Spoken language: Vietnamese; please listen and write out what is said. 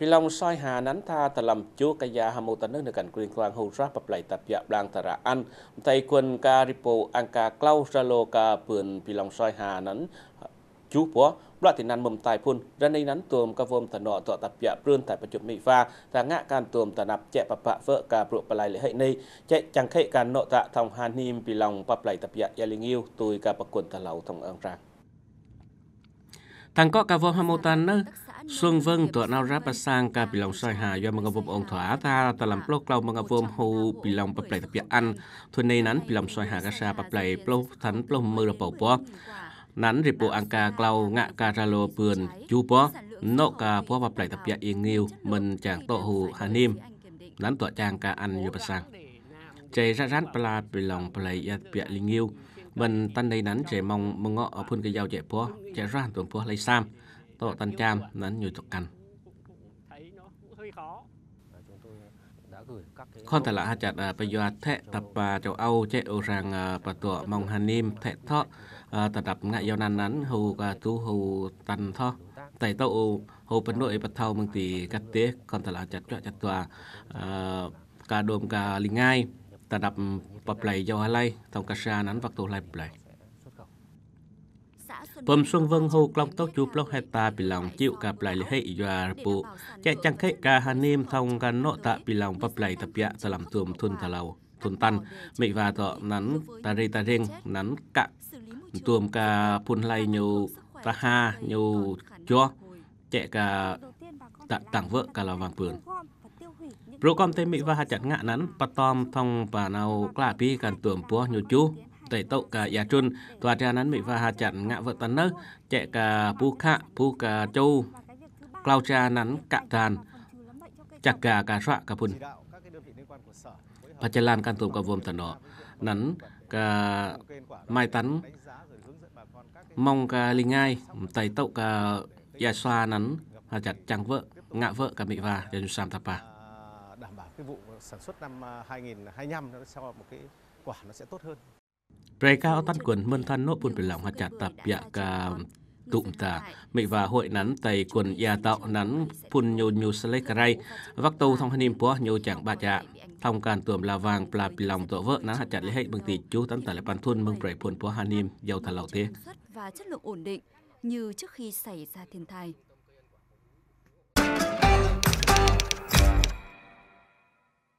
พลองซอยหานั้นทาตะลำจูกยาฮามูตันนึกในการกรีนกลางฮูรับปบไหลตับยาบลางตระอันไตควนการิโปอังกาเกล้าสโลกาปืนพลองซอยหานั้นจูปัวปลาตินันมุมตายพุ่นรานในนั้นตัวมกระวมตะนอตัวตับยาเปลื้นแต่ประจุม่ฟ้าแต่งะการตัวมตะนับแจบปะปะเฟอกาปลุกปลายเลยให้ในแจะจังเขยการโนตะทองฮานิมพลองปบไหลตับยายาลิงิวตุยกาปะกุนตะเหลาทองอังรางทางก็กาวมฮามูตันนึก Xuân Vân tựa nào ráp sang cả bị lòng xoay hà do mga vùng ông thỏa ta ta làm blog lâu mga vùng hù bị lòng bập lệ tập biệt ăn thuê nay nắn bị lòng xoay hà cả xa bập lệ blog thánh blog mưa bầu bó nắn rịp bộ ăn cà lâu ngạ cà ra lô bườn chú bó nộ cà bó bập lệ tập biệt yên nghiêu mình chàng tổ hù hà niêm nắn tựa chàng cà ăn như bạc sang chạy ra rán pala bị lòng pala yat bịa linh yêu mình tan đây nắn chạy mong mong ngọ ở phun cái dao chạy po chạy ra tuần po lấy sam tốc độ tăng cam là nhiều trục cành. Con thể là hạt chặt bây giờ thế tập ờ, châu Âu chế ô rằng và ờ, tựa mong hà niêm thế thọ ờ, tập đập ngại giao nan nắn hù tu hù tần thọ tại tàu hồ bên nội bật thâu mừng tỷ cắt tế con thể là chặt cho chặt tòa cả đồm cả linh ngai tập đập bập lầy giao hà lây thông cả xa nắn vật tù lại bập lầy Bầm xuân vân hồ long tóc chú plong hẹt ta bị lòng chịu gặp lại hệ dọa bộ. Chạy chẳng khách cả hà nêm thông gắn nọ tạ bị lòng bập lại tập dạ ta làm tùm thun thà lâu. Thun tăn, mẹ và thọ nắn ta rê ta rêng, nắn cạn. Tùm cả phun lay nhiều ta ha, nhiều chua. Chạy cả tạ tảng vợ cả là vàng bường. Bro com tên mỹ và hạt chặt ngạ nắn, bắt tom thông và nào cả pi càng tưởng bố nhiều chú tẩy tậu cả nhà trôn tòa trà nắn mỹ và hà chặn ngã vợ tấn nấc chạy cả pu khạ pu cả châu clau trà nắn cạ tràn chặt cả cả sọa cả phun và chè lan can tùm cả vùng tần đó nắn cả mai tắn mong cả linh ngai tẩy tậu cả nhà xoa nắn hà chặt chẳng vợ ngã vợ cả mỹ và để sam tapa à, đảm bảo cái vụ sản xuất năm 2025 à, nó sẽ một cái quả nó sẽ tốt hơn Reka o tan quần mân than nốt buồn bị lòng hạt chặt tập dạ cả tụm tà mị và hội nắn tay quần ya tạo nắn phun nhô nhô sale carai vắc tâu thông hanim po nhô chẳng bà chạ thông can tuồng là vàng pla pì lòng tổ vợ nắn hạt chặt lấy hệ bằng tỷ chú tấn tà lại bàn thôn mừng bảy phun po hanim giàu thà lầu thế và chất lượng ổn định như trước khi xảy ra thiên tai